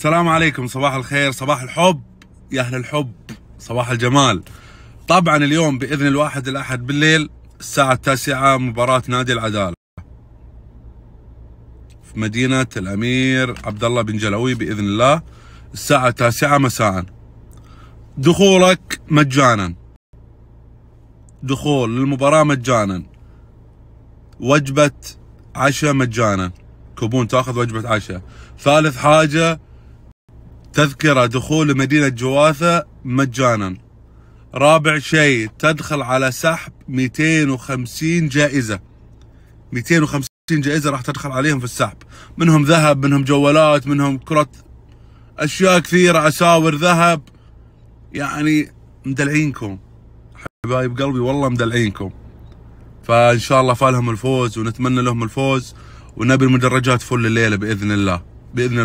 السلام عليكم صباح الخير صباح الحب يا اهل الحب صباح الجمال طبعا اليوم باذن الواحد الاحد بالليل الساعه التاسعه مباراه نادي العداله في مدينه الامير عبد الله بن جلوي باذن الله الساعه التاسعه مساء دخولك مجانا دخول للمباراه مجانا وجبه عشاء مجانا كوبون تاخذ وجبه عشاء ثالث حاجه تذكرة دخول مدينة جواثة مجانا رابع شيء تدخل على سحب 250 جائزة 250 جائزة راح تدخل عليهم في السحب منهم ذهب منهم جوالات منهم كرة أشياء كثيرة أساور ذهب يعني مدلعينكم حبايب قلبي والله مدلعينكم فان شاء الله فالهم الفوز ونتمنى لهم الفوز ونبي المدرجات فل الليله باذن الله باذن